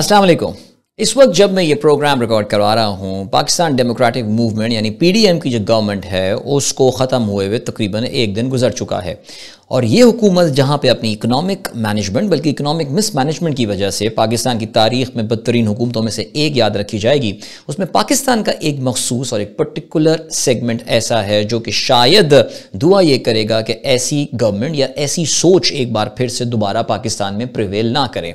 असलम इस वक्त जब मैं ये प्रोग्राम रिकॉर्ड करवा रहा हूँ पाकिस्तान डेमोक्रेटिक मूवमेंट यानी पीडीएम की जो गवर्नमेंट है उसको ख़त्म हुए हुए तकरीबन एक दिन गुजर चुका है और ये हुकूमत जहाँ पे अपनी इकनॉमिक मैनेजमेंट बल्कि इकनॉमिक मिस मैनेजमेंट की वजह से पाकिस्तान की तारीख में बदतरीन हुकूमतों में से एक याद रखी जाएगी उसमें पाकिस्तान का एक मखसूस और एक पर्टिकुलर सेगमेंट ऐसा है जो कि शायद दुआ ये करेगा कि ऐसी गवर्नमेंट या ऐसी सोच एक बार फिर से दोबारा पाकिस्तान में प्रिवेल ना करें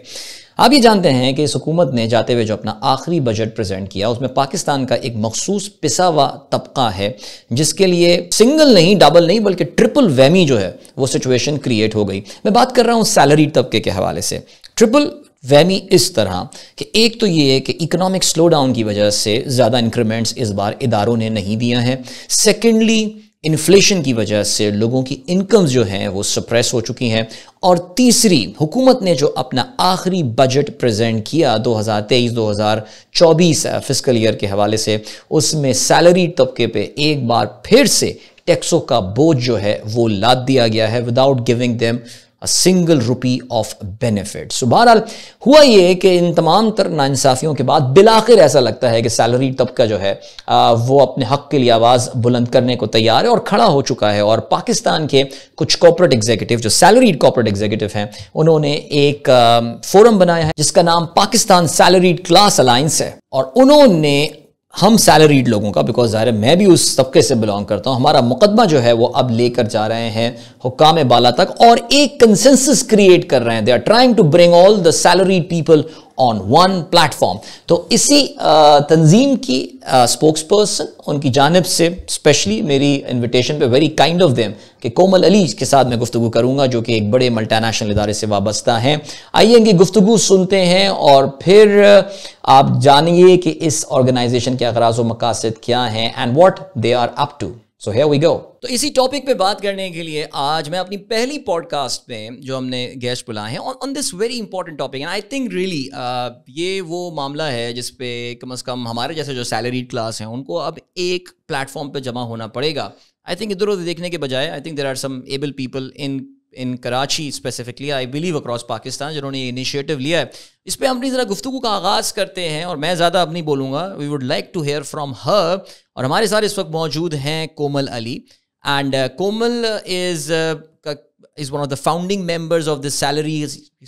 आप ये जानते हैं कि इस हुकूमत ने जाते हुए जो अपना आखिरी बजट प्रेजेंट किया उसमें पाकिस्तान का एक मखसूस पिसा हुआ तबका है जिसके लिए सिंगल नहीं डबल नहीं बल्कि ट्रिपल वैमी जो है वो सिचुएशन क्रिएट हो गई मैं बात कर रहा हूँ सैलरी तबके के हवाले से ट्रिपल वैमी इस तरह कि एक तो ये है कि इकोनॉमिक स्लो डाउन की वजह से ज़्यादा इंक्रीमेंट्स इस बार इदारों ने नहीं दिया है सेकेंडली इन्फ्लेशन की वजह से लोगों की इनकम्स जो हैं वो सप्रेस हो चुकी हैं और तीसरी हुकूमत ने जो अपना आखिरी बजट प्रेजेंट किया 2023-2024 फिस्कल ईयर के हवाले से उसमें सैलरी तबके पे एक बार फिर से टैक्सों का बोझ जो है वो लाद दिया गया है without giving them single rupee of benefit so बहरहाल हुआ ये कि इन तमाम तर नाानसाफ़ियों के बाद बिलाखिर ऐसा लगता है कि सैलरी तबका जो है वो अपने हक के लिए आवाज़ बुलंद करने को तैयार है और खड़ा हो चुका है और पाकिस्तान के कुछ कॉपोरेट एग्जीक्यूटिव जो सैलरीड कॉपोरेट एग्जीक्यूटिव हैं उन्होंने एक फोरम बनाया है जिसका नाम पाकिस्तान सैलरीड क्लास अलायंस है और उन्होंने हम सैलरीड लोगों का बिकॉज ज़ाहिर मैं भी उस तबके से बिलोंग करता हूँ हमारा मुकदमा जो है वो अब लेकर जा रहे हैं हुक्म बाला तक और एक कंसेंसस क्रिएट कर रहे हैं they are trying to bring all the salaried people on one platform तो इसी तंजीम की स्पोक्स पर्सन उनकी जानब से स्पेशली मेरी इन्विटेशन पे वेरी काइंड ऑफ देम कि कोमल अली के साथ मैं गुफ्तु करूंगा जो कि एक बड़े मल्टानेशनल इदारे से वाबस्ता हैं आइए इनकी गुफ्तु सुनते हैं और फिर आप जानिए कि इस ऑर्गेनाइजेशन के अगराज व मकासद क्या हैं and what they are up to so here we go तो इसी टॉपिक पे बात करने के लिए आज मैं अपनी पहली पॉडकास्ट में जो हमने गेस्ट बुलाए हैं on this very important topic and I think really ये वो मामला है जिस पे कम अज़ कम हमारे जैसे जो सैलरी क्लास हैं उनको अब एक प्लेटफॉर्म पे जमा होना पड़ेगा आई थिंक इधर उधर देखने के बजाय I think there are some able people in in Karachi specifically I believe across Pakistan जिन्होंने ये इनिशिएटिव लिया है इस पर हम अपनी ज़रा गुफ्तु का आगाज़ करते हैं और मैं ज़्यादा अब नहीं बोलूँगा we would like to hear from her और हमारे साथ इस वक्त मौजूद हैं Komal Ali and uh, Komal is is one of the founding members of the salary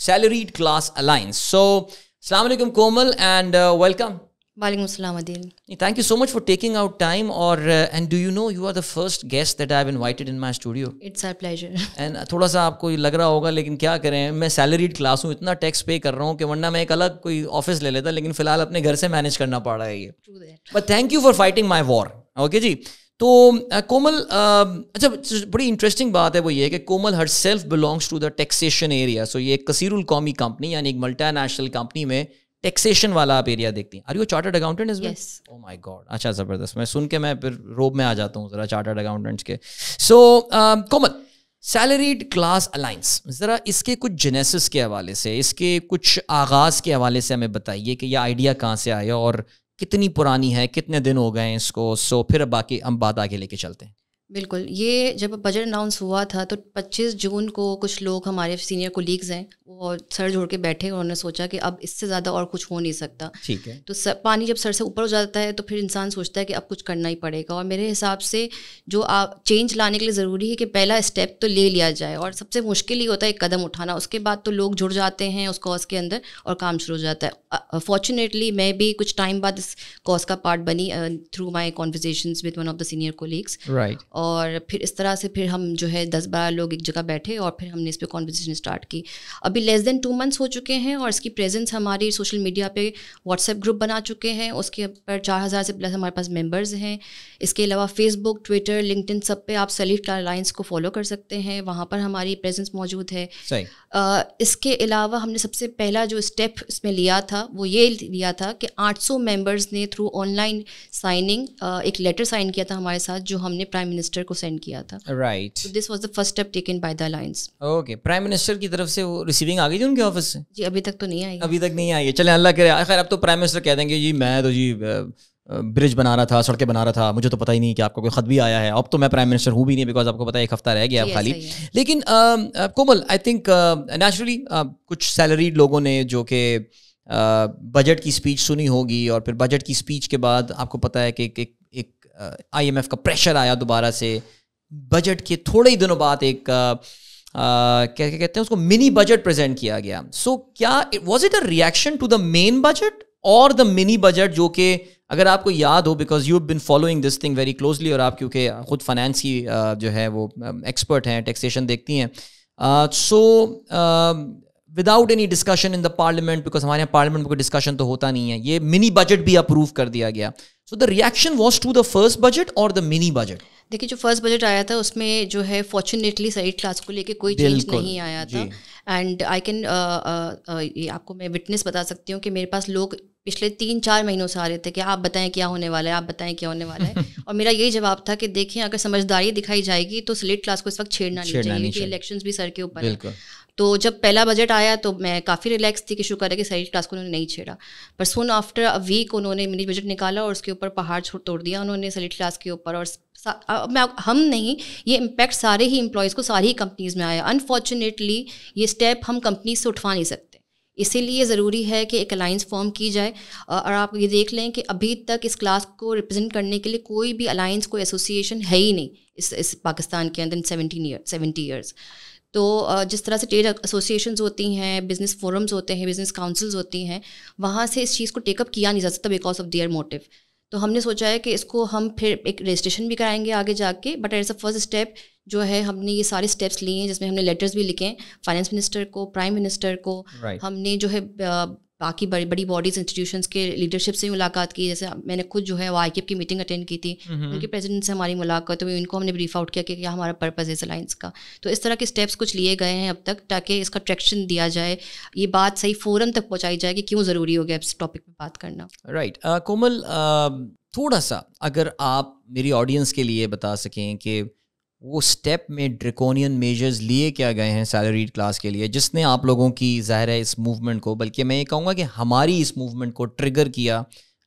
salaried class alliance so अलैक्म Komal and welcome uh, thank you so much for taking out time और and do you know you are the first guest that I invited in my studio it's our pleasure and थोड़ा सा आपको लग रहा होगा लेकिन क्या करें मैं सैलरीड क्लास हूँ इतना टैक्स पे कर रहा हूँ कि वरना मैं एक अलग कोई ऑफिस ले लेता लेकिन फिलहाल अपने घर से मैनेज करना पड़ रहा है ये but thank you for fighting my war okay ji तो uh, कोमल um, अच्छा बड़ी इंटरेस्टिंग बात है वो ये कि Komal herself belongs to the taxation area so ये एक कसीरुल कौमी कंपनी यानी एक मल्टानेशनल कंपनी में टेक्सेशन वाला आप एरिया देखते हैं are you chartered accountant is yes oh my god अच्छा जबरदस्त मैं सुन के मैं फिर रोब में आ जाता हूँ जरा चार्टर्ड अकाउंटेंट्स के so um, Komal salaried class alliance ज़रा इसके कुछ जेनेसिस के हवाले से इसके कुछ आगाज़ के हवाले से हमें बताइए कि यह आइडिया कहाँ से आया और कितनी पुरानी है कितने दिन हो गए इसको सो so, फिर बाकी हम बात आगे लेके चलते हैं बिल्कुल ये जब बजट अनाउंस हुआ था तो 25 जून को कुछ लोग हमारे सीनियर कोलीग्स हैं वो सर जोड़ के बैठे और उन्होंने सोचा कि अब इससे ज़्यादा और कुछ हो नहीं सकता ठीक है तो सर, पानी जब सर से ऊपर हो जाता है तो फिर इंसान सोचता है कि अब कुछ करना ही पड़ेगा और मेरे हिसाब से जो आप चेंज लाने के लिए ज़रूरी है कि पहला स्टेप तो ले लिया जाए और सबसे मुश्किल ही होता है एक कदम उठाना उसके बाद तो लोग जुड़ जाते हैं उस कॉज के अंदर और काम शुरू हो जाता है फॉर्चुनेटली मैं भी कुछ टाइम बाद इस कॉज का पार्ट बनी through my conversation with one of the senior colleagues right और फिर इस तरह से फिर हम जो है दस बारह लोग एक जगह बैठे और फिर हमने इस पर कॉन्वर्जेशन स्टार्ट की अभी लेस देन टू मंथ्स हो चुके हैं और इसकी प्रेजेंस हमारी सोशल मीडिया पे व्हाट्सएप ग्रुप बना चुके हैं उसके ऊपर चार हज़ार से प्लस हमारे पास मेम्बर्स हैं इसके अलावा फेसबुक ट्विटर लिंकड सब पे आप सलीफ अलायंस को फॉलो कर सकते हैं वहाँ पर हमारी प्रेजेंस मौजूद है आ, इसके अलावा हमने सबसे पहला जो स्टेप इसमें लिया था वो ये लिया था कि 800 मेंबर्स ने थ्रू ऑनलाइन साइनिंग एक लेटर साइन किया था हमारे साथ जो हमने प्राइम मिनिस्टर मिनिस्टर को सेंड किया था right this was the first step taken by the alliance okay prime minister की तरफ से वो रिसीविंग आ गई थी उनके ऑफिस से जी अभी तक तो नहीं आई अभी तक नहीं आई है चले अल्लाह करे खैर अब तो प्राइम मिनिस्टर कह देंगे जी मैं तो जी ब्रिज बना रहा था सड़कें बना रहा था मुझे तो पता ही नहीं कि आपको कोई खत भी आया है अब तो मैं प्राइम मिनिस्टर हूँ भी नहीं बिकॉज आपको पता है एक हफ्ता रह गया खाली लेकिन कोमल आई थिंक नेचुरली कुछ सैलरीड लोगों ने जो कि बजट की स्पीच सुनी होगी और फिर बजट की स्पीच के बाद आपको पता है कि एक आईएमएफ का प्रेशर आया दोबारा से बजट के थोड़े ही दिनों बाद एक क्या कहते हैं उसको मिनी बजट प्रेजेंट किया गया सो so, क्या was it a reaction to the main budget और द मिनी बजट जो कि अगर आपको याद हो because you been following this thing very closely और आप क्योंकि खुद फाइनेंस की जो है वो एक्सपर्ट हैं टैक्सेशन देखती हैं so uh, so, uh, without any discussion in the parliament because हमारे यहाँ पार्लियामेंट में कोई डिस्कशन तो होता नहीं है ये मिनी बजट भी अप्रूव कर दिया गया so the reaction was to the first budget और द मिनी बजट देखिए जो फर्स्ट बजट आया था उसमें जो है फॉर्चुनेटली सही क्लास को लेके कोई चेंज नहीं आया था एंड आई कैन ये आपको मैं विटनेस बता सकती हूँ कि मेरे पास लोग पिछले तीन चार महीनों से आ रहे थे कि आप बताएं क्या होने वाला है आप बताएं क्या होने वाला है और मेरा यही जवाब था कि देखें अगर समझदारी दिखाई जाएगी तो स्लेट क्लास को इस वक्त छेड़ना नहीं चाहिए क्योंकि इलेक्शंस भी सर के ऊपर है तो जब पहला बजट आया तो मैं काफ़ी रिलैक्स थी कि शुक्र है कि सही क्लास को उन्होंने नहीं छेड़ा पर सुन आफ्टर अ वीक उन्होंने मिनी बजट निकाला और उसके ऊपर पहाड़ छोड़ तोड़ दिया उन्होंने सैलिड क्लास के ऊपर और मैं हम नहीं ये इम्पैक्ट सारे ही इम्प्लॉयज़ को सारी ही कंपनीज़ में आया अनफॉर्चुनेटली ये स्टेप हम कंपनी से उठवा नहीं सकते इसीलिए ज़रूरी है कि एक अलाइंस फॉर्म की जाए और आप ये देख लें कि अभी तक इस क्लास को रिप्रेजेंट करने के लिए कोई भी अलाइंस कोई एसोसिएशन है ही नहीं इस इस पाकिस्तान के अंदर सेवेंटीन ईयर सेवेंटी ईयर्स तो जिस तरह से ट्रेड एसोसिएशन होती हैं बिज़नेस फोरम्स होते हैं बिज़नेस काउंसिल्स होती हैं वहाँ से इस चीज़ को टेकअप किया नहीं जा सकता बिकॉज ऑफ दियर मोटिव तो हमने सोचा है कि इसको हम फिर एक रजिस्ट्रेशन भी कराएंगे आगे जाके but as a first step जो है हमने ये सारे स्टेप्स लिए हैं जिसमें हमने लेटर्स भी लिखे हैं फाइनेंस मिनिस्टर को प्राइम मिनिस्टर को right. हमने जो है बाकी बड़ी बड़ी बॉडीज इंस्टीट्यूशंस के लीडरशिप से मुलाकात की जैसे मैंने खुद जो है वो आई की मीटिंग अटेंड की थी हम्म, हम्म। उनके प्रेसिडेंट से हमारी मुलाकात हुई उनको हमने ब्रीफ आउट किया कि क्या हमारा पर्पज़ है इस अलाइंस का तो इस तरह के स्टेप्स कुछ लिए गए हैं अब तक ताकि इसका ट्रैक्शन दिया जाए ये बात सही फोरम तक पहुँचाई जाए कि क्यों ज़रूरी हो गया इस टॉपिक पर बात करना right right. Uh, Komal uh, थोड़ा सा अगर आप मेरी ऑडियंस के लिए बता सकें कि वो स्टेप में ड्रिकोनियन मेजर्स लिए क्या गए हैं सैलरी क्लास के लिए जिसने आप लोगों की ज़ाहिर है इस मूवमेंट को बल्कि मैं ये कहूँगा कि हमारी इस मूवमेंट को ट्रिगर किया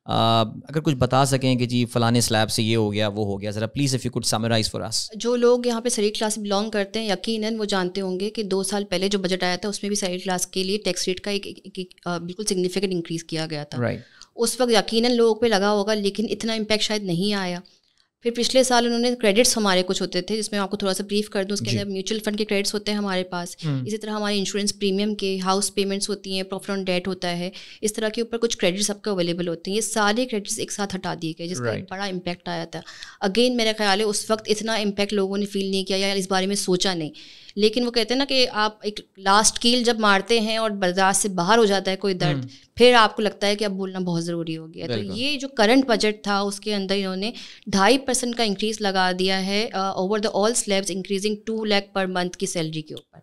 आ, अगर कुछ बता सकें कि जी फलाने स्लैब से ये हो गया वो हो गया ज़रा please if you could summarize for us जो लोग यहाँ पे सैलरी क्लास बिलोंग करते हैं यकीनन वो जानते होंगे कि दो साल पहले जो बजट आया था उसमें भी सैलरी क्लास के लिए टैक्स रेट का एक, एक, एक, एक बिल्कुल सिग्निफिकेंट इंक्रीज़ किया गया था right. उस वक्त यकीनन लोगों पे लगा होगा लेकिन इतना इम्पैक्ट शायद नहीं आया फिर पिछले साल उन्होंने क्रेडिट्स हमारे कुछ होते थे जिसमें आपको थोड़ा सा ब्रीफ कर दूँ उसके अंदर म्यूचुअल फंड के क्रेडिट्स होते हैं हमारे पास हम्म। इसी तरह हमारे इंश्योरेंस प्रीमियम के हाउस पेमेंट्स होती हैं प्रॉफिट ऑन डेट होता है इस तरह के ऊपर कुछ क्रेडिट्स आपको अवेलेबल होते हैं ये सारे क्रेडिट्स एक साथ हटा दिए गए जिसका right. बड़ा इम्पैक्ट आया था अगेन मेरा ख्याल है उस वक्त इतना इम्पैक्ट लोगों ने फील नहीं किया या इस बारे में सोचा नहीं लेकिन वो कहते हैं ना कि आप एक लास्ट कील जब मारते हैं और बर्दाश्त से बाहर हो जाता है कोई दर्द हम्म। फिर आपको लगता है कि अब बोलना बहुत ज़रूरी हो गया तो ये जो करंट बजट था उसके अंदर इन्होंने ढाई परसेंट का इंक्रीज लगा दिया है over the all slabs increasing to lakh per month की सैलरी के ऊपर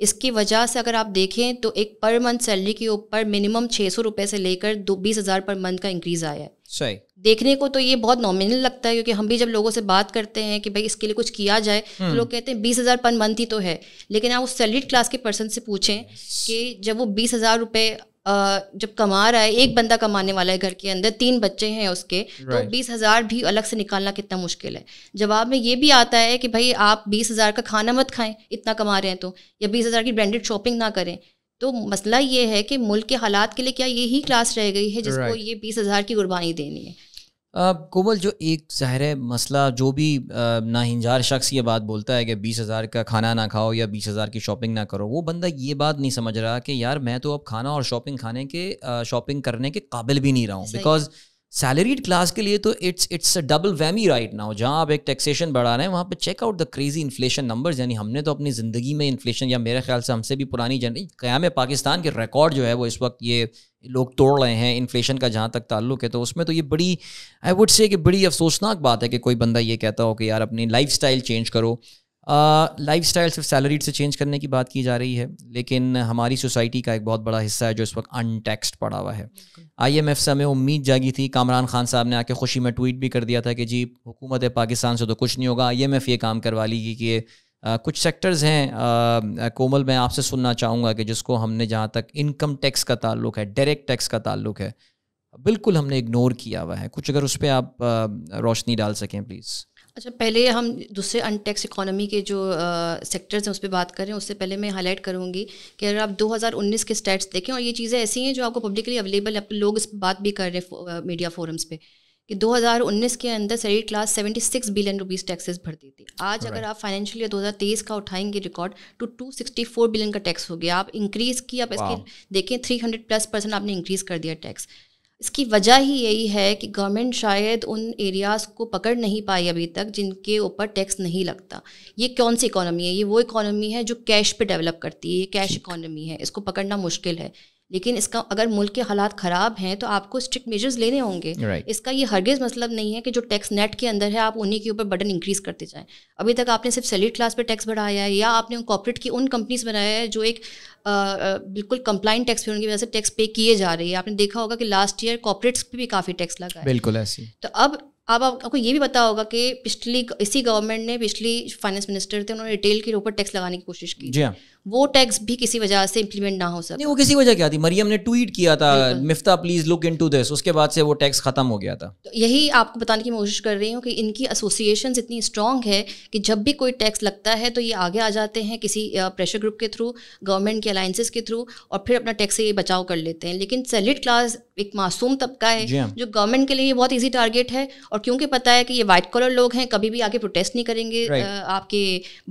इसकी वजह से अगर आप देखें तो एक पर मंथ सैलरी के ऊपर मिनिमम छः सौ रुपये से लेकर दो बीस हज़ार पर मंथ का इंक्रीज़ आया है सही देखने को तो ये बहुत नॉमिनल लगता है क्योंकि हम भी जब लोगों से बात करते हैं कि भाई इसके लिए कुछ किया जाए तो हम्म। लोग कहते हैं बीस हज़ार पर मंथ ही तो है लेकिन आप उस सैलरीड क्लास के पर्सन से पूछें कि जब वो बीस हज़ार रुपये जब कमा रहा है एक बंदा कमाने वाला है घर के अंदर तीन बच्चे हैं उसके तो right. तो बीस हज़ार भी अलग से निकालना कितना मुश्किल है जवाब में ये भी आता है कि भाई आप बीस हज़ार का खाना मत खाएं इतना कमा रहे हैं तो या बीस हज़ार की ब्रांडेड शॉपिंग ना करें तो मसला ये है कि मुल्क के हालात के लिए क्या यही क्लास रह गई है जिसको right. ये बीस हज़ार की कुर्बानी देनी है कोमल जो एक ज़ाहिर मसला जो भी नाहिंजार शख्स ये बात बोलता है कि बीस हज़ार का खाना ना खाओ या बीस हज़ार की शॉपिंग ना करो वो बंदा ये बात नहीं समझ रहा कि यार मैं तो अब खाना और शॉपिंग खाने के शॉपिंग करने के काबिल भी नहीं रहा हूँ बिकॉज़ सैलरीड क्लास के लिए तो it's it's a double whammy right now जहाँ आप एक टैक्सेशन बढ़ा रहे हैं वहाँ पे check out the crazy inflation numbers यानी हमने तो अपनी ज़िंदगी में इन्फ्लेशन या मेरे ख्याल से हमसे भी पुरानी क्या क़्याम पाकिस्तान के रिकॉर्ड जो है वो इस वक्त ये लोग तोड़ रहे हैं इन्फ्लेशन का जहाँ तक ताल्लुक है तो उसमें तो ये बड़ी आई वुड से कि बड़ी अफसोसनाक बात है कि कोई बंदा ये कहता हो कि यार अपनी लाइफ चेंज करो लाइफ स्टाइल सिर्फ सैलरीड से चेंज करने की बात की जा रही है लेकिन हमारी सोसाइटी का एक बहुत बड़ा हिस्सा है जो इस वक्त अनटैक्सड पड़ा हुआ है आई एम एफ़ से हमें उम्मीद जागी थी कामरान खान साहब ने आके खुशी में ट्वीट भी कर दिया था कि जी हुकूमत पाकिस्तान से तो कुछ नहीं होगा आई एम एफ़ ये काम करवा लेगी कि कुछ सेक्टर्स हैं कोमल मैं आपसे सुनना चाहूँगा कि जिसको हमने जहाँ तक इनकम टैक्स का ताल्लुक है डायरेक्ट टैक्स का ताल्लुक है बिल्कुल हमने इग्नोर किया हुआ है कुछ अगर उस पर आप रोशनी डाल सकें प्लीज़ अच्छा पहले हम दूसरे अनटेक्स इकोनॉमी के जो सेक्टर्स हैं उस पर बात करें उससे पहले मैं हाईलाइट करूँगी कि अगर आप 2019 के स्टैट्स देखें और ये चीज़ें ऐसी हैं जो आपको पब्लिकली अवेलेबल है लोग इस बात भी कर रहे हैं मीडिया फोरम्स पे कि 2019 के अंदर salary class 76 billion rupees taxes भरती थी आज right. अगर आप फाइनेंशियल ईयर 2023 का उठाएंगे रिकॉर्ड तो 264 बिलियन का टैक्स हो गया आप इंक्रीज की आप wow. इसके देखें 300 प्लस परसेंट आपने इंक्रीज कर दिया टैक्स इसकी वजह ही यही है कि गवर्नमेंट शायद उन एरियाज़ को पकड़ नहीं पाई अभी तक जिनके ऊपर टैक्स नहीं लगता ये कौन सी इकोनॉमी है ये वो इकोनॉमी है जो कैश पे डेवलप करती है ये कैश इकोनॉमी है इसको पकड़ना मुश्किल है लेकिन इसका अगर मुल्क के हालात ख़राब हैं तो आपको स्ट्रिक्ट मेजर्स लेने होंगे right. इसका ये हरगिज़ मतलब नहीं है कि जो टैक्स नेट के अंदर है आप उन्हीं के ऊपर बटन इंक्रीज़ करते जाए अभी तक आपने सिर्फ सेलिड क्लास पर टैक्स बढ़ाया है या आपने कॉपरेट की उन कंपनीज़ बनाया है जो एक आ, आ, बिल्कुल कंप्लाइंट टैक्स पेयर उनकी वजह से टैक्स पे किए जा रही है आपने देखा होगा कि लास्ट ईयर कॉपरेट्स पर भी काफ़ी टैक्स लगा है बिल्कुल ऐसी तो अब अब आप, आपको ये भी पता होगा कि पिछली इसी गवर्नमेंट ने पिछली फाइनेंस मिनिस्टर थे उन्होंने रिटेल के ऊपर टैक्स लगाने की कोशिश की जी हाँ। वो टैक्स भी किसी वजह से इम्प्लीमेंट ना हो सके वो किसी वजह क्या थी मरियम ने ट्वीट किया था Miftah please look to this उसके बाद से वो टैक्स खत्म हो गया था तो यही आपको बताने की कोशिश कर रही हूँ कि इनकी एसोसिएशन इतनी स्ट्रांग है कि जब भी कोई टैक्स लगता है तो ये आगे आ जाते हैं किसी प्रेशर ग्रुप के थ्रू गवर्नमेंट के अलाइंसिस के थ्रू और फिर अपना टैक्स से ये बचाव कर लेते हैं लेकिन सेलिड क्लास एक मासूम तबका है हाँ। जो गवर्नमेंट के लिए बहुत ईजी टारगेट है और क्योंकि पता है कि ये व्हाइट कॉलर लोग हैं कभी भी आगे प्रोटेस्ट नहीं करेंगे आपके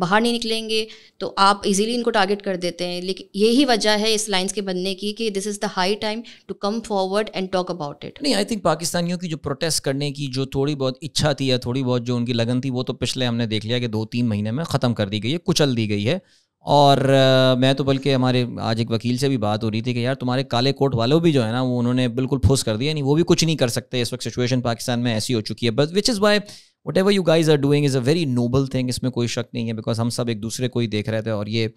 बाहर नहीं निकलेंगे तो आप इजीली इनको टारगेट कर देते हैं लेकिन यही वजह है इस लाइन्स के बनने की कि this is the high time to come forward and talk about it नहीं आई थिंक पाकिस्तानियों की जो प्रोटेस्ट करने की जो थोड़ी बहुत इच्छा थी या थोड़ी बहुत जो उनकी लगन थी वो तो पिछले हमने देख लिया कि दो तीन महीने में ख़त्म कर दी गई है कुचल दी गई है और आ, मैं तो बल्कि हमारे आज एक वकील से भी बात हो रही थी कि यार तुम्हारे काले कोट वालों भी जो है ना वो उन्होंने बिल्कुल फूस कर दिया नहीं वो भी कुछ नहीं कर सकते इस वक्त सिचुएशन पाकिस्तान में ऐसी हो चुकी है but which is why whatever you guys are doing is a very noble thing इसमें कोई शक नहीं है बिकॉज हम सब एक दूसरे को ही देख रहे थे और ये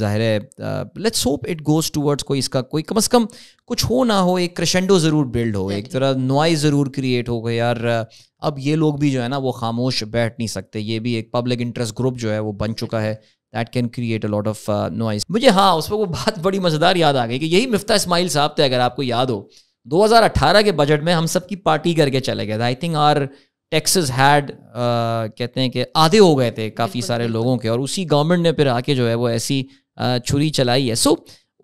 जाहिर है let's hope it goes towards कोई इसका कोई कम अज़ कम कुछ हो ना हो एक क्रेशेंडो ज़रूर बिल्ड हो एक तरह नॉइज ज़रूर क्रिएट हो गए यार अब ये लोग भी जो है ना वो खामोश बैठ नहीं सकते ये भी एक पब्लिक इंटरेस्ट ग्रुप जो है वो बन चुका है that can create a lot of noise मुझे हाँ उस पर वो बात बड़ी मज़ेदार याद आ गई कि यही मिफ्ता इसमाइल साहब थे अगर आपको याद हो 2018 के बजट में हम सबकी पार्टी करके चले गए थे I think are taxes had uh, कहते हैं कि आधे हो गए थे काफ़ी सारे लोगों के और उसी गवर्नमेंट ने फिर आके जो है वो ऐसी uh, छुरी चलाई है so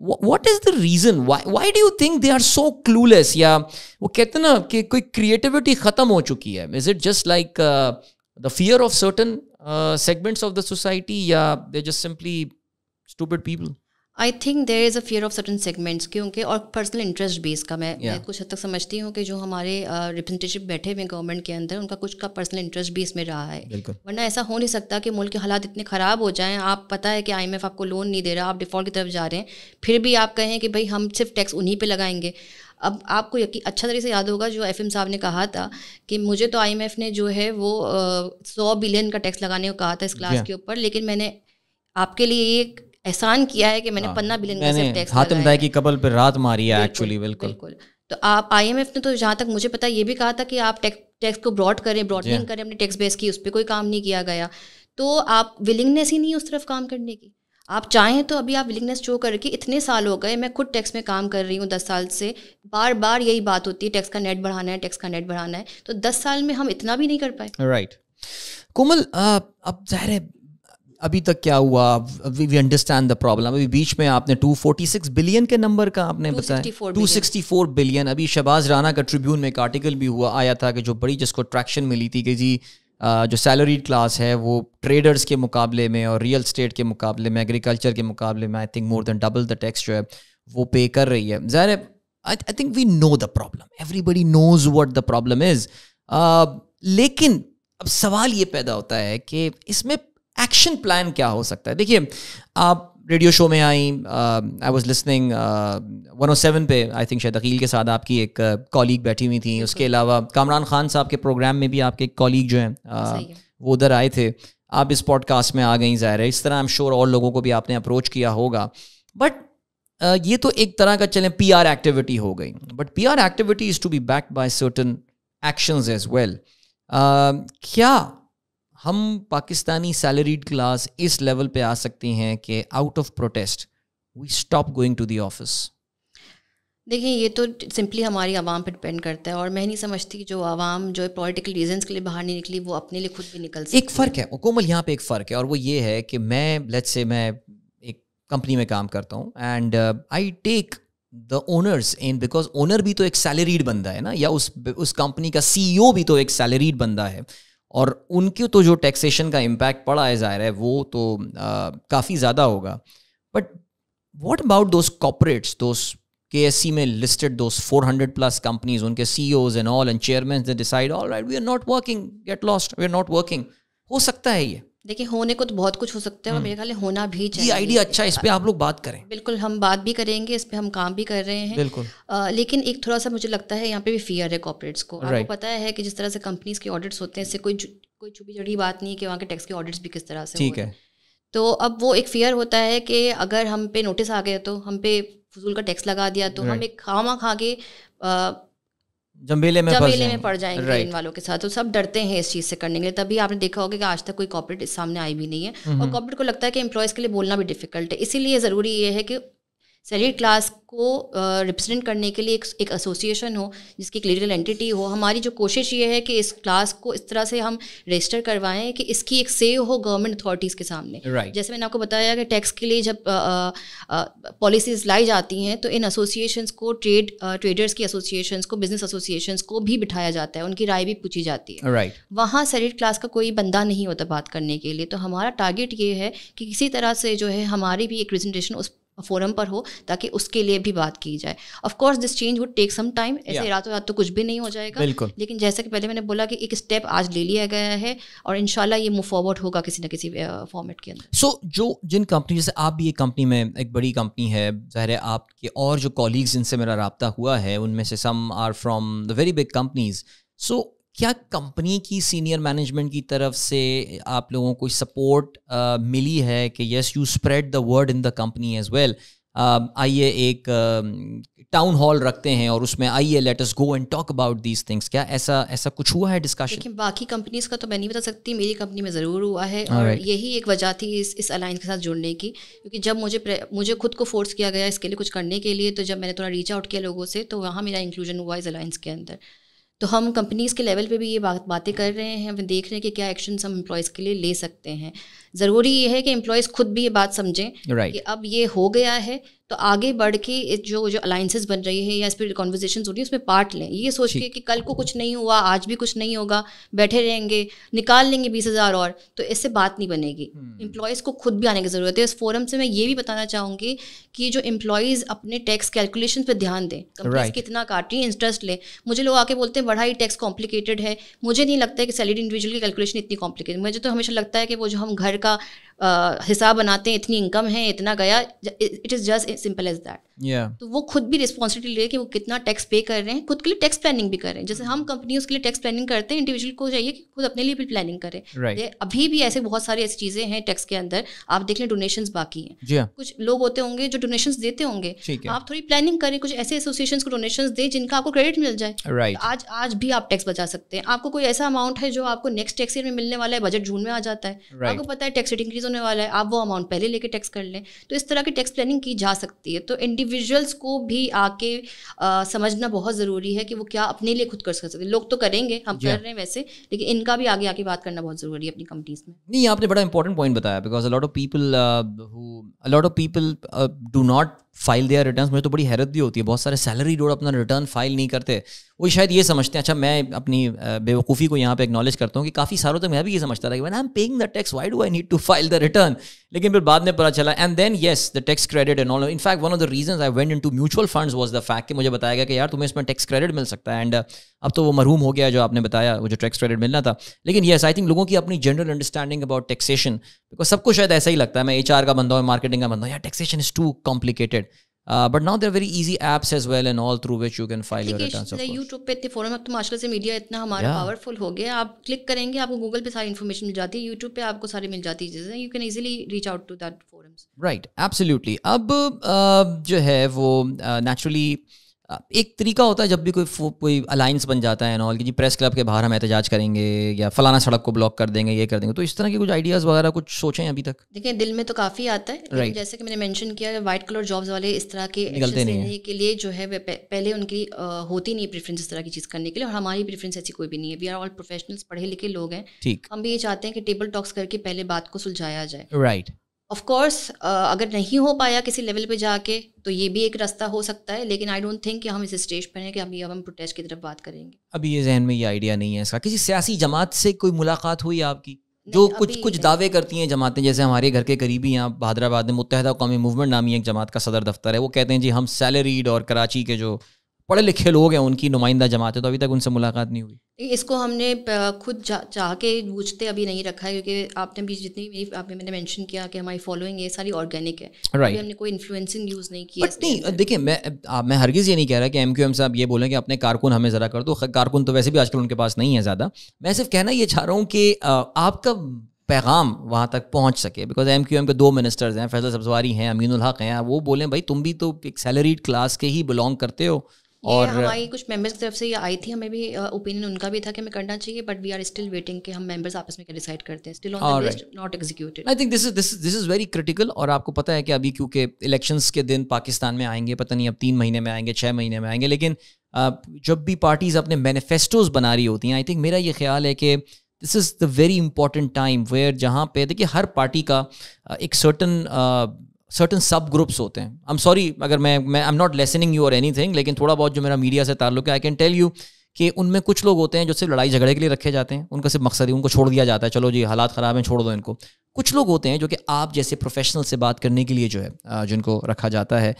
what is the reason why do you think they are so clueless या वो कहते ना कि कोई क्रिएटिविटी ख़त्म हो चुकी है is it just like the fear of certain segments of the society या they just simply stupid people I think there is a fear of certain segments क्योंकि और पर्सनल इंटरेस्ट भी इसका मैं, yeah. मैं कुछ हद तक समझती हूँ कि जो हमारे रिप्रेजेंटेटिव uh, बैठे हुए हैं गवर्नमेंट के अंदर उनका कुछ का पर्सनल इंटरेस्ट भी इसमें रहा है वरना ऐसा हो नहीं सकता कि मुल्क के हालात इतने ख़राब हो जाएँ आप पता है कि आई एम एफ आपको लोन नहीं दे रहा आप डिफ़ॉल्ट की तरफ जा रहे हैं फिर भी आप कहें कि भाई हम सिर्फ टैक्स उन्हीं पर लगाएंगे अब आपको यकी अच्छा तरीके से याद होगा जो एफ साहब ने कहा था कि मुझे तो एफ ने जो है वो सौ बिलियन का टैक्स लगाने को कहा था इस क्लास के ऊपर लेकिन मैंने आपके लिए ये एहसान किया है कि मैंने हाँ। पन्ना बिलियन का सिर्फ टैक्स हातिम दाई की कबल पर रात मारी है एक्चुअली बिल्कुल बिल्कुल तो आप आईएमएफ ने तो जहाँ तक मुझे पता ये भी कहा था कि आप टैक्स टैक्स को ब्रॉड करें ब्रॉडनिंग करें अपने टैक्स बेस की उस पर कोई काम नहीं किया गया तो आप विलिंगनेस ही नहीं उस तरफ काम करने की आप चाहें तो अभी आप विलिंगनेस शो करके इतने साल हो गए मैं खुद टैक्स में काम कर रही हूँ दस साल से बार बार यही बात होती है टैक्स का नेट बढ़ाना है टैक्स का नेट बढ़ाना है तो दस साल में हम इतना भी नहीं कर पाए राइट right. कोमल अब जाहिर है अभी तक क्या हुआ वी अंडरस्टैंड द प्रॉब्लम अभी बीच में आपने 246 बिलियन के नंबर का आपने बताया 264 बिलियन अभी शहबाज राना का ट्रिब्यून में एक आर्टिकल भी हुआ आया था कि जो बड़ी जिसको ट्रैक्शन मिली थी कि जी जो सैलरीड क्लास है वो ट्रेडर्स के मुकाबले में और रियल स्टेट के मुकाबले में एग्रीकल्चर के मुकाबले में I think more than double the tax जो है वो पे कर रही है जहर I think we know the problem everybody knows what the problem is लेकिन अब सवाल ये पैदा होता है कि इसमें एक्शन प्लान क्या हो सकता है देखिए आप रेडियो शो में I I was listening one oh seven पे आई थिंक शायद अकील के साथ आपकी एक कॉलीग uh, बैठी हुई थी उसके अलावा कामरान खान साहब के प्रोग्राम में भी आपके एक कॉलीग जो हैं uh, वो उधर आए थे आप इस पॉडकास्ट में आ गई ज़ाहिर है इस तरह आई एम श्योर और लोगों को भी आपने अप्रोच किया होगा बट uh, ये तो एक तरह का चलें पी आर एक्टिविटी हो गई but P R activity is to be back by certain action as well क्या हम पाकिस्तानी सैलरीड क्लास इस लेवल पे आ सकती हैं कि out of protest we stop going to the office देखिए ये तो सिंपली हमारी आवाम पर डिपेंड करता है और मैं नहीं समझती जो आवाम जो पॉलिटिकल रीजंस के लिए बाहर नहीं निकली वो अपने लिए खुद भी निकल सकती एक फ़र्क है मुकमल यहाँ पे एक फ़र्क है और वो ये है कि मैं लेट्स से मैं एक कंपनी में काम करता हूँ and I take the owners in because owner भी तो एक सैलरीड बंदा है ना या उस उस कंपनी का सीईओ भी तो एक सैलरीड बंदा है और उनके तो जो टैक्सेशन का इम्पैक्ट पड़ा है ज़ाहिर है वो तो काफ़ी ज़्यादा होगा but what about those corporates those K S C में listed those four hundred plus companies उनके CEOs and all and chairman decide all right we are not working get lost we are not working हो सकता है ये देखिए होने को तो बहुत कुछ हो सकता है और हम्म। मेरे ख्याल होना भी चाहिए ये आइडिया अच्छा है इस पर आप लोग बात करें बिल्कुल हम बात भी करेंगे इस पर हम काम भी कर रहे हैं बिल्कुल आ, लेकिन एक थोड़ा सा मुझे लगता है यहाँ पे भी फियर है कॉपरेट्स को आपको पता है कि जिस तरह से कंपनीज के ऑडिट्स होते हैं इससे कोई कोई छुपी चढ़ी बात नहीं है कि वहाँ के टैक्स के ऑडिट्स भी किस तरह से ठीक है तो अब वो एक फियर होता है कि अगर हम पे नोटिस आ गया तो हम पे फजूल का टैक्स लगा दिया तो हम एक खामा खा के जमेले में जमेले में पड़ जाएंगे right. इन वालों के साथ तो सब डरते हैं इस चीज़ से करने के लिए तभी आपने देखा होगा कि आज तक कोई कॉपरेट सामने आई भी नहीं है और कॉपरेट को लगता है कि एम्प्लॉयज़ के लिए बोलना भी डिफिकल्ट है इसीलिए ज़रूरी ये है कि सैलरी क्लास को रिप्रेजेंट करने के लिए एक एसोसिएशन हो जिसकी एक लीगल एंटिटी हो हमारी जो कोशिश ये है कि इस क्लास को इस तरह से हम रजिस्टर करवाएं कि इसकी एक सेव हो गवर्नमेंट अथॉरिटीज़ के सामने right. जैसे मैंने आपको बताया कि टैक्स के लिए जब पॉलिसीज लाई जाती हैं तो इन एसोसिएशन को ट्रेड ट्रेडर्स की एसोसिएशन को बिजनेस एसोसिएशन को भी बिठाया जाता है उनकी राय भी पूछी जाती है right. वहाँ सैलरी क्लास का कोई बंदा नहीं होता बात करने के लिए तो हमारा टारगेट ये है कि किसी तरह से जो है हमारी भी एक प्रेजेंटेशन उस फोरम पर हो ताकि उसके लिए भी बात की जाए course this change would take some time ऐसे रातों रात तो कुछ भी नहीं हो जाएगा लेकिन जैसा कि पहले मैंने बोला कि एक स्टेप आज ले लिया गया है और इनशाला ये मूव फॉरवर्ड होगा किसी ना किसी फॉर्मेट के अंदर सो so, जो जिन कंपनी जैसे आप भी एक कंपनी में एक बड़ी कंपनी है ज़ाहिर है आपके और जो कॉलीग्स जिनसे मेरा रबता हुआ है उनमें से some are from the very big companies so क्या कंपनी की सीनियर मैनेजमेंट की तरफ से आप लोगों को सपोर्ट uh, मिली है कि yes you spread the word in the company as well आइए एक टाउन uh, हॉल रखते हैं और उसमें आइए let us go and talk about these things क्या ऐसा ऐसा कुछ हुआ है डिस्कशन बाकी कंपनीज का तो मैं नहीं बता सकती मेरी कंपनी में ज़रूर हुआ है और right. यही एक वजह थी इस इस अलाइंस के साथ जुड़ने की क्योंकि जब मुझे मुझे खुद को फोर्स किया गया इसके लिए कुछ करने के लिए तो जब मैंने थोड़ा रीच आउट किया लोगों से तो वहाँ मेरा इंक्लूजन हुआ इस अलाइंस के अंदर तो हम कंपनीज़ के लेवल पे भी ये बात बातें कर रहे हैं हम देख रहे हैं कि क्या एक्शन हम एम्प्लॉयज़ के लिए ले सकते हैं ज़रूरी ये है कि एम्प्लॉयज़ खुद भी ये बात समझें right. कि अब ये हो गया है तो आगे बढ़ के जो जो अलाइंसेज बन रही है या इस पर कॉन्वर्जेशन हो रही है उसमें पार्ट लें ये सोच के कि कल को कुछ नहीं हुआ आज भी कुछ नहीं होगा बैठे रहेंगे निकाल लेंगे बीस हज़ार और तो इससे बात नहीं बनेगी एम्प्लॉयज़ hmm. को खुद भी आने की ज़रूरत है इस फोरम से मैं ये भी बताना चाहूँगी कि जो एम्प्लॉयज़ अपने टैक्स कैलकुलेशन पर ध्यान दें कंपनीज right. कितना काट रही इंटरेस्ट लें मुझे लोग आके बोलते हैं बढ़ाई टैक्स कॉम्प्लिकेटेड है मुझे नहीं लगता है कि सैलरी इंडिविजुअल की कैलकुलेशन इतनी कॉम्प्लिकेटेड मुझे तो हमेशा लगता है कि वो जो हम घर का uh, हिसाब बनाते हैं इतनी इनकम है इतना गया it is just simple as that तो वो खुद भी रिस्पॉन्सिबिलिटी ले कि वो कितना टैक्स पे कर रहे हैं खुद के लिए टैक्स प्लानिंग भी कर रहे हैं जैसे हम कंपनी उसके लिए टैक्स प्लानिंग करते हैं इंडिविजुअल को चाहिए कि खुद अपने लिए भी प्लानिंग करें अभी भी ऐसे बहुत सारी ऐसी चीजें हैं टैक्स के अंदर आप देख लें डोनेशन बाकी हैं हाँ। कुछ लोग होते होंगे जो डोनेशन देते होंगे आप थोड़ी प्लानिंग करें कुछ ऐसे एसोसिएशन को डोनेशन दें जिनका आपको क्रेडिट मिल जाए तो आज आज भी आप टैक्स बचा सकते हैं आपको कोई ऐसा अमाउंट है जो आपको नेक्स्ट टैक्स ईयर में मिलने वाला है बजट जून में आ जाता है आपको पता है टैक्स रेट इंक्रीज होने वाला है आप वो अमाउंट पहले लेके टैक्स कर लें तो इस तरह की टैक्स प्लानिंग की जा सकती है तो इंडिविजुअल इंडिविजुअल्स को भी आके आ, समझना बहुत ज़रूरी है कि वो क्या अपने लिए खुद कर सकते हैं लोग तो करेंगे हम कर रहे हैं वैसे लेकिन इनका भी आगे आके बात करना बहुत ज़रूरी है अपनी कंपनीज में नहीं आपने बड़ा इंपॉर्टेंट पॉइंट बताया because a lot of people a lot of people do not file दिया रिटर्न मुझे तो बड़ी हैरत भी होती है बहुत सारे सैलरी रोड अपना रिटर्न फाइल नहीं करते वो शायद ये समझते हैं अच्छा मैं अपनी बेवकूफ़ी को यहाँ पे एक्नॉलेज करता हूँ कि काफ़ी सालों तक मैं भी ये समझता था कि I am paying the tax why do I need to file the return लेकिन फिर बाद में पता चला and then yes the tax credit and all in fact one of the reason I went into mutual fund was the fact कि मुझे बताया गया कि यार तुम्हें इसमें टैक्स क्रेडिट मिल सकता है एंड अब तो वो मरूम हो गया जो आपने बताया वो जो टैक्स क्रेडिट मिलना था लेकिन येस आई थिंक लोगों की अपनी general understanding about taxation because सबको शायद ऐसा ही लगता है मैं एच का बंदा हूँ मार्केटिंग का बंदा हूँ taxation is too complicated but now there very easy apps as well and all through which you can file your returns of YouTube पे इतने फोरम अब तो माशाल्लाह से मीडिया इतना हमारा पावरफुल हो गया आप क्लिक करेंगे आपको गूगल पे सारी इन्फॉर्मेशन मिल जाती है यूट्यूब पे आपको सारी मिल जाती है चीज़ें you can easily reach out to that forums right absolutely अब uh, जो है वो नेचुरली uh, एक तरीका होता है जब भी कोई कोई अलायंस बन जाता है नॉल ऑल कि जी प्रेस क्लब के बाहर हम एहतजाज करेंगे या फलाना सड़क को ब्लॉक कर देंगे ये कर देंगे तो इस तरह के कुछ आइडियाज़ वगैरह कुछ सोचे हैं अभी तक देखिए दिल में तो काफ़ी आता है right. जैसे कि मैंने मेंशन किया वाइट कलर जॉब्स वाले इस तरह के निकलते नहीं है। के लिए जो है पहले उनकी होती नहीं प्रेफरेंस इस तरह की चीज़ करने के लिए और हमारी प्रेफरेंस ऐसी कोई भी नहीं है वी आर ऑल प्रोफेशनल्स पढ़े लिखे लोग हैं हम भी ये चाहते हैं कि टेबल टॉक्स करके पहले बात को सुलझाया जाए राइट ऑफ कोर्स uh, अगर नहीं हो पाया किसी लेवल पे जाके तो ये भी एक रास्ता हो सकता है लेकिन आई डोंट थिंक कि हम इस स्टेज पर हैं कि अभी अब हम प्रोटेस्ट की तरफ बात करेंगे अभी ये जहन में ये आइडिया नहीं है इसका किसी सियासी जमात से कोई मुलाकात हुई आपकी जो कुछ कुछ दावे करती हैं जमातें जैसे हमारे घर के करीबी यहाँ भादराबाद में मुतहदा कौमी मूवमेंट नामी एक जमात का सदर दफ्तर है वो कहते हैं जी हम सैलरीड और कराची के जो पढ़े लिखे लोग हैं उनकी नुमाइंदा जमाते तो अभी तक उनसे मुलाकात नहीं हुई इसको हमने खुद चाह के पूछते अभी नहीं रखा है क्योंकि आपने भी जितनी मेरी आपने मैंने मेंशन किया कि हमारी फॉलोइंग ये सारी ऑर्गेनिक है right. तो हमने कोई इन्फ्लुएंसिंग यूज़ नहीं किया बट नहीं देखिए मैं आ, मैं हरगिज़ ये नहीं कह रहा कि एम क्यू एम साहब ये बोलें कि अपने कारकुन हमें ज़रा कर दो कारकुन तो वैसे भी आजकल उनके पास नहीं है ज़्यादा मैं सिर्फ कहना ये चाह रहा हूँ कि आपका पैगाम वहाँ तक पहुँच सके बिकॉज एम क्यू एम के दो मिनिस्टर्स हैं फैजल सबसवारी हैं अमीन हक हैं वो बोलें भाई तुम भी तो एक सैलरीड क्लास के ही बिलोंग करते हो और हमारी कुछ मेंबर्स की तरफ से ये आई थी हमें भी ओपिनियन उनका भी था कि हमें करना चाहिए but we are still waiting कि हम मेंबर्स आपस में क्या डिसाइड करते हैं still on the list not executed I think this is this this is very critical और आपको पता है कि अभी क्योंकि इलेक्शंस के दिन पाकिस्तान में आएंगे पता नहीं अब तीन महीने में आएंगे छः महीने में आएंगे लेकिन जब भी पार्टीज़ अपने मैनिफेस्टोज बना रही होती हैं आई थिंक मेरा ये ख्याल है कि this is the very important time where जहाँ पे देखिए हर पार्टी का एक सर्टन सर्टन सब ग्रुप्स होते हैं आई एम सॉरी अगर मैं मैं I am not lessening you or anything लेकिन थोड़ा बहुत जो मेरा मीडिया से ताल्लुक है आई कैन टेल यू कि उनमें कुछ लोग होते हैं जो सिर्फ लड़ाई झगड़े के लिए रखे जाते हैं उनका सिर्फ मकसद ही उनको छोड़ दिया जाता है चलो जी हालात ख़राब हैं छोड़ दो इनको कुछ लोग होते हैं जो कि आप जैसे प्रोफेशनल से बात करने के लिए जो है जिनको रखा जाता है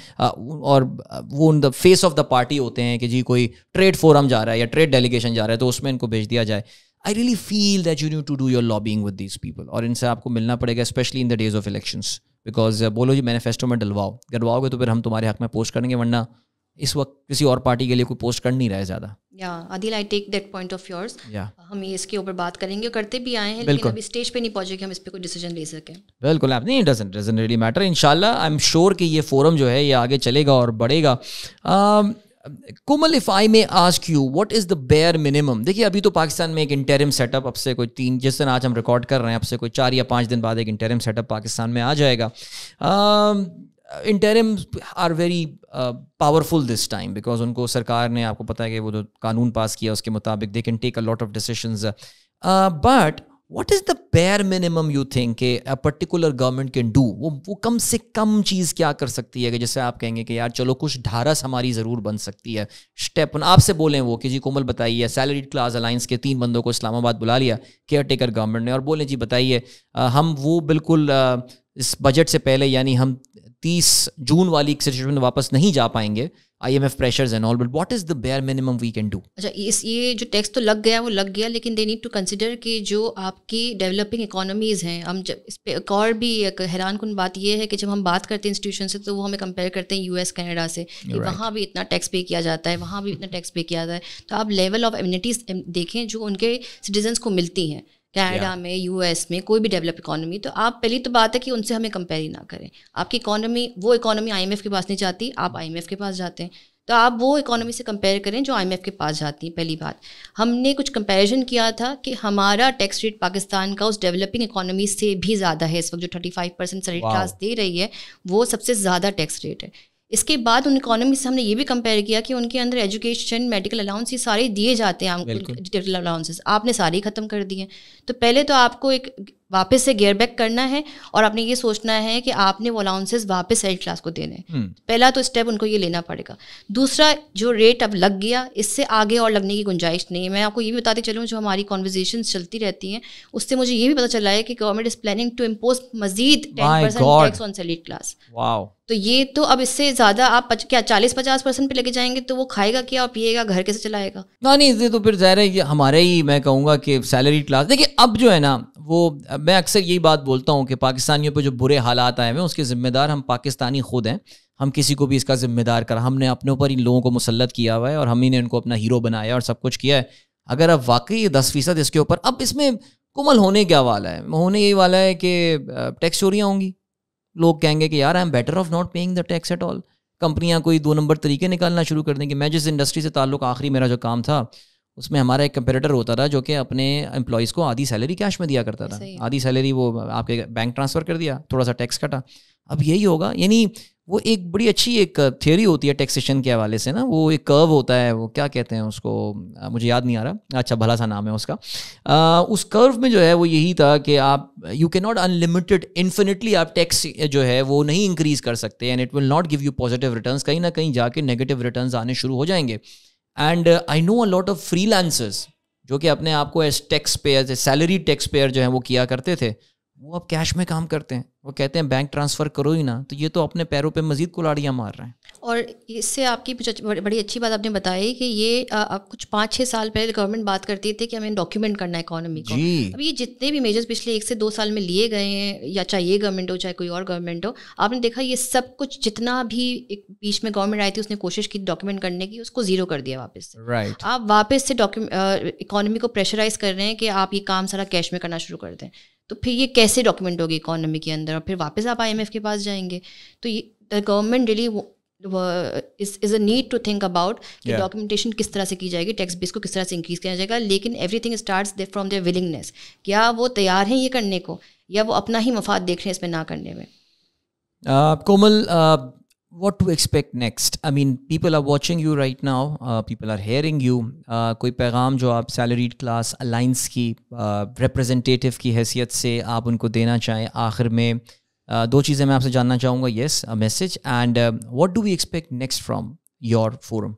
और वो in the face of the party होते हैं कि जी कोई ट्रेड फोरम जा रहा है या ट्रेड डेलीगेशन जा रहा है तो उसमें इनको भेज दिया जाए I really feel that you need to do your lobbying with these people और इनसे आपको मिलना पड़ेगा especially in the days of elections because uh, बोलो जी मैनिफेस्टो में डलवाओ डलवाओगे तो फिर हम तुम्हारे हक में पोस्ट करेंगे वरना इस वक्त किसी और पार्टी के लिए कोई पोस्ट कर नहीं रहा है ज़्यादा या Adil I take that point of yours हम ये इसके ऊपर बात करेंगे करते भी आए हैं लेकिन अभी स्टेज पे नहीं पहुंचे कि हम इस पे कोई डिसीजन ले सके बिल्कुल आप नहीं डजन डजन रियली मैटर इंशाल्लाह आई एम श्योर कि ये फोरम जो है ये आगे चलेगा और बढ़ेगा Komal if I may ask you what is the bare minimum देखिए अभी तो पाकिस्तान में एक इंटरम सेटअप अब से कोई तीन जिस दिन आज हम रिकॉर्ड कर रहे हैं अब से कोई चार या पाँच दिन बाद एक इंटरम सेटअप पाकिस्तान में आ जाएगा interim are very powerful this time because उनको सरकार ने आपको पता है कि वो जो कानून पास किया उसके मुताबिक they can take a lot of decision but what is the bare minimum you think a particular government can do वो वो कम से कम चीज़ क्या कर सकती है कि जैसे आप कहेंगे कि यार चलो कुछ ढारस हमारी ज़रूर बन सकती है स्टेप आपसे बोलें वो कि जी कोमल बताइए सैलरीड क्लास अलाइंस के तीन बंदों को इस्लामाबाद बुला लिया केयर टेकर गवर्नमेंट ने और बोले जी बताइए हम वो बिल्कुल आ, इस बजट से पहले यानी हम तीस जून वाली सिचुएशन में वापस नहीं जा पाएंगे I M F pressures and all but what is the bare minimum we can do अच्छा इस ये जो टैक्स तो लग गया वो लग गया लेकिन दे नीड टू कंसिडर कि जो आपकी डेवलपिंग इकोनॉमीज़ हैं हम जब इस पर एक और भी एक हैरान कन बात ये है कि जब हम बात करते हैं इंस्टीट्यूशन से तो वो हमें कंपेयर करते हैं यू एस कैनेडा से कि right. वहाँ भी इतना टैक्स पे किया जाता है वहाँ भी इतना टैक्स पे किया जाता है तो आप लेवल ऑफ एम्यूनिटीज़ देखें जो उनके सिटीजन्स को मिलती हैं कनाडा yeah. में यूएस में कोई भी डेवलप इकोनॉमी तो आप पहली तो बात है कि उनसे हमें कंपेयर ही ना करें आपकी इकोनॉमी वो इकोनॉमी आईएमएफ के पास नहीं जाती आप आईएमएफ के पास जाते हैं तो आप वो इकोनॉमी से कंपेयर करें जो आईएमएफ के पास जाती है पहली बात हमने कुछ कंपेरिजन किया था कि हमारा टैक्स रेट पाकिस्तान का उस डेवलपिंग इकोनॉमी से भी ज़्यादा है इस वक्त जो थर्टी फाइव परसेंट क्लास दे रही है वो सबसे ज़्यादा टैक्स रेट है इसके बाद उन इकोनॉमी से हमने ये भी कंपेयर किया कि उनके अंदर एजुकेशन मेडिकल अलाउंस ये सारे दिए जाते हैं अलाउंसेस आपने सारे ही ख़त्म कर दिए तो पहले तो आपको एक वापस से गेयर बैक करना है और आपने ये सोचना है कि आपने वो अलाउंसेस वापस सेल क्लास को देने हैं हम्म। पहला तो स्टेप उनको ये लेना पड़ेगा दूसरा जो रेट अब लग गया इससे आगे और लगने की गुंजाइश नहीं है मैं आपको ये भी बताती चलूँ जो हमारी कॉन्वर्जेशन चलती रहती हैं उससे मुझे ये भी पता चला है कि government is planning to impose मजीद टैक्स ऑन सेलिट क्लास तो ये तो अब इससे ज्यादा आप पच, क्या चालीस पचास परसेंट पे लेके जाएंगे तो वो खाएगा क्या और पिएगा घर कैसे चलाएगा ना नहीं इसलिए तो फिर जाहिर है कि हमारे ही मैं कहूँगा कि सैलरी क्लास देखिए अब जो है ना वो मैं अक्सर यही बात बोलता हूँ कि पाकिस्तानियों पर जो बुरे हालात आए हुए हैं उसके ज़िम्मेदार हम पाकिस्तानी खुद हैं हम किसी को भी इसका ज़िम्मेदार करा हमने अपने ऊपर इन लोगों को मुसलत किया हुआ है और हम ही ने उनको अपना हीरो बनाया और सब कुछ किया है अगर अब वाकई दस फीसद इसके ऊपर अब इसमें कुमल होने क्या वाला है होने यही वाला है कि टैक्स चोरियाँ होंगी लोग कहेंगे कि यार I am better off not paying the tax at all कंपनियाँ कोई दो नंबर तरीके निकालना शुरू कर देंगी मैं जिस इंडस्ट्री से ताल्लुक आखिरी मेरा जो काम था उसमें हमारा एक कंपेरेटर होता था जो कि अपने एम्प्लॉयज़ को आधी सैलरी कैश में दिया करता था आधी सैलरी वो आपके बैंक ट्रांसफ़र कर दिया थोड़ा सा टैक्स कटा अब यही होगा यानी वो एक बड़ी अच्छी एक थियोरी होती है टैक्सेशन के हवाले से ना वो एक कर्व होता है वो क्या कहते हैं उसको मुझे याद नहीं आ रहा अच्छा भला सा नाम है उसका आ, उस कर्व में जो है वो यही था कि आप you can not unlimited infinitely आप टैक्स जो है वो नहीं इंक्रीज़ कर सकते and it will not give you positive return कहीं ना कहीं जाके नेगेटिव रिटर्न आने शुरू हो जाएंगे and I know a lot of free जो कि अपने आप को as tax payer salary tax payer जो है वो किया करते थे वो अब कैश में काम करते हैं वो कहते हैं बैंक ट्रांसफ़र करो ही ना तो ये तो अपने पैरों पे मज़ीद कुलाड़ियाँ मार रहे हैं और इससे आपकी बड़ी अच्छी बात आपने बताई कि ये आ, कुछ पाँच छः साल पहले गवर्नमेंट बात करती थी कि हमें डॉक्यूमेंट करना है इकोनॉमी को अब ये जितने भी मेजर्स पिछले एक से दो साल में लिए गए हैं या चाहे ये गवर्नमेंट हो चाहे कोई और गवर्नमेंट हो आपने देखा ये सब कुछ जितना भी एक बीच में गवर्नमेंट आई थी उसने कोशिश की डॉक्यूमेंट करने की उसको ज़ीरो कर दिया वापस राइट आप वापस से डॉक्यूमेंट इकोनॉमी को प्रेशराइज कर रहे हैं कि आप ये काम सारा कैश में करना शुरू कर दें तो फिर ये कैसे डॉक्यूमेंट होगी इकोनॉमी के अंदर और फिर वापस आप आई के पास जाएंगे तो ये the government really is a need to think about कि डॉक्यूमेंटेशन किस तरह से की जाएगी टैक्स बेस को किस तरह से इंक्रीज किया जाएगा लेकिन everything start from their willingness क्या वो तैयार हैं ये करने को या वो अपना ही मफाद देख रहे हैं इसमें ना करने में uh, Komal uh, what to expect next I mean people are watching you right now people are hearing you कोई पैगाम जो आप सैलरीड क्लास अलाइंस की रिप्रजेंटेटिव uh, की हैसियत से आप उनको देना चाहें आखिर में uh, दो चीज़ें मैं आपसे जानना चाहूँगा yes a message and what do we expect next from your forum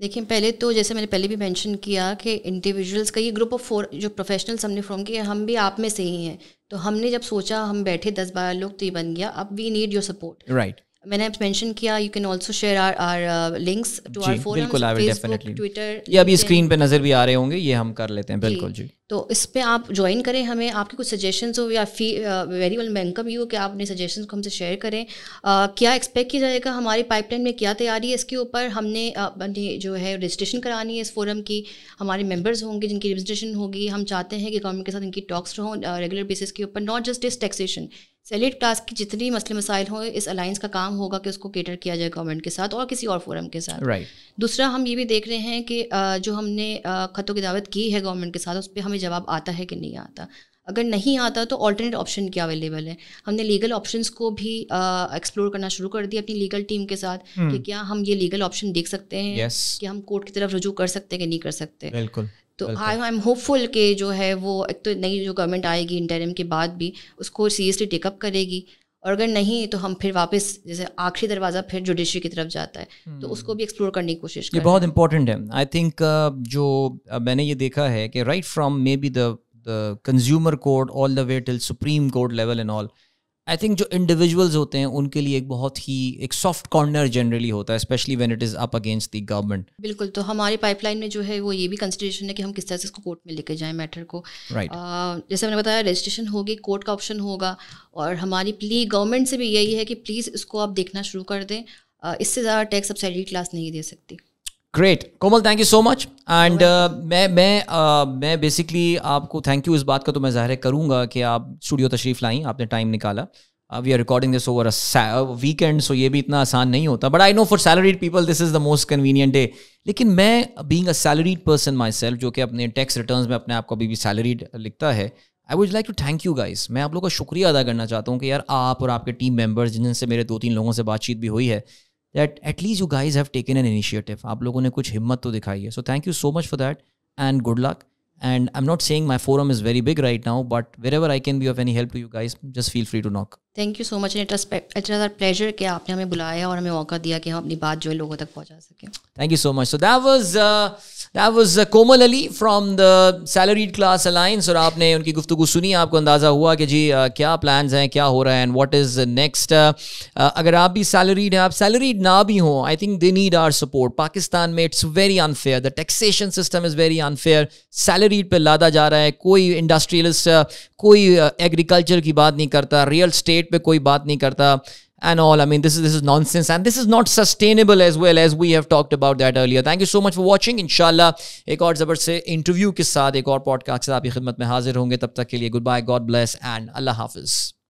देखिए पहले तो जैसे मैंने पहले भी मेंशन किया कि इंडिविजुअल्स का ये ग्रुप ऑफ फोर जो प्रोफेशनल्स हमने फॉर्म किए हम भी आप में से ही हैं तो हमने जब सोचा हम बैठे दस बारह लोग तो ये बन गया अब we need your support right मैंने मेंशन किया you can also share our our links to our will definitely Twitter ये अभी स्क्रीन पे नजर भी आ रहे होंगे ये हम कर लेते हैं बिल्कुल जी तो इस पे आप ज्वाइन करें हमें आपके कुछ सजेशंस हो या fee very well welcome you कि आप अपने सजेशंस को हमसे शेयर करें uh, क्या एक्सपेक्ट किया जाएगा हमारी पाइपलाइन में क्या तैयारी है इसके ऊपर हमने uh, जो है रजिस्ट्रेशन करानी है इस फोरम की हमारे मेंबर्स होंगे जिनकी रजिस्ट्रेशन होगी हम चाहते हैं कि गवर्नमेंट के साथ इनकी टॉक्स रहो रेगुलर बेसिस के ऊपर नॉट जस्ट इस टैक्सेशन सेलेट क्लास की जितनी मसले मसाइल हों इस अलाइंस का काम होगा कि उसको केटर किया जाए गवर्नमेंट के साथ और किसी और फोरम के साथ right. दूसरा हम ये भी देख रहे हैं कि जो हमने ख़तों की दावत की है गवर्नमेंट के साथ उस पर हमें जवाब आता है कि नहीं आता अगर नहीं आता तो ऑल्टरनेट ऑप्शन क्या अवेलेबल है हमने लीगल ऑप्शंस को भी एक्सप्लोर करना शुरू कर दिया अपनी लीगल टीम के साथ hmm. कि क्या हम ये लीगल ऑप्शन देख सकते हैं yes. कि हम कोर्ट की तरफ रजू कर सकते हैं कि नहीं कर सकते बिल्कुल तो आई आई एम होपफुल के जो है वो एक तो नई जो गवर्नमेंट आएगी इंटरम के बाद भी उसको सीरियसली टेकअप करेगी और अगर नहीं तो हम फिर वापस जैसे आखिरी दरवाज़ा फिर जुडिशरी की तरफ जाता है hmm. तो उसको hmm. भी एक्सप्लोर करने की कोशिश ये बहुत इंपॉर्टेंट है आई थिंक uh, जो uh, मैंने ये देखा है कि right from maybe the consumer court all the way till supreme court level and all I think जो इंडिविजुअल्स होते हैं उनके लिए एक बहुत ही एक सॉफ्ट कॉर्नर जनरली होता है specially when it is up against the government बिल्कुल तो हमारी पाइपलाइन में जो है वो ये भी कंसिडरेशन है कि हम किस तरह से इसको कोर्ट में लेके जाएं मैटर को right. uh, जैसे मैंने बताया रजिस्ट्रेशन होगी कोर्ट का ऑप्शन होगा और हमारी प्ली गवर्नमेंट से भी यही है कि प्लीज़ इसको आप देखना शुरू कर दें uh, इससे ज़्यादा टैक्स सब्सिडी क्लास नहीं दे सकती great Komal thank you so much and मैं मैं uh, मैं बेसिकली आपको थैंक यू इस बात का तो मैं जाहिर करूँगा कि आप स्टूडियो तशरीफ लाई आपने टाइम निकाला we are recording this over weekend so ये भी इतना आसान नहीं होता but I know for salaried people this is the most convenient day लेकिन मैं being a salaried person myself जो कि अपने टैक्स रिटर्न में अपने आप को अभी भी सैलरीड लिखता है I would like to thank you guys मैं आप लोगों का शुक्रिया अदा करना चाहता हूँ कि यार आप और आपके टीम मेम्बर्स जिनसे मेरे दो तीन लोगों से बातचीत भी हुई है that at least you guys have taken an initiative आप लोगों ने कुछ हिम्मत तो दिखाई है so thank you so much for that and good luck and I am not saying my forum is very big right now but wherever I can be of any help to you guys just feel free to knock thank you so much it our pleasure कि आपने हमें बुलाया और हमें मौका दिया कि हम अपनी बात जो है लोगों तक पहुंचा सकें thank you so much so that was that was Komal Ali from the salaried class alliance और आपने उनकी गुफ्तु सुनी आपको अंदाज़ा हुआ कि जी uh, क्या प्लान्स हैं क्या हो रहा है एंड व्हाट इज़ नेक्स्ट अगर आप भी सैलरीड हैं आप सैलरीड ना भी हों I think they need our support Pakistan में it's very unfair the taxation system is very unfair salaried पर लादा जा रहा है कोई इंडस्ट्रियलिस्ट uh, कोई एग्रीकल्चर uh, की बात नहीं करता रियल स्टेट रेट पे कोई बात नहीं करता and all. I mean, this is this is nonsense, and this is not sustainable as well as we have talked about that earlier. Thank you so much for watching. Inshallah, एक और जबर से interview के साथ एक और podcast आपकी खिदमत में हाजिर होंगे तब तक के लिए goodbye God bless and Allah हाफिज़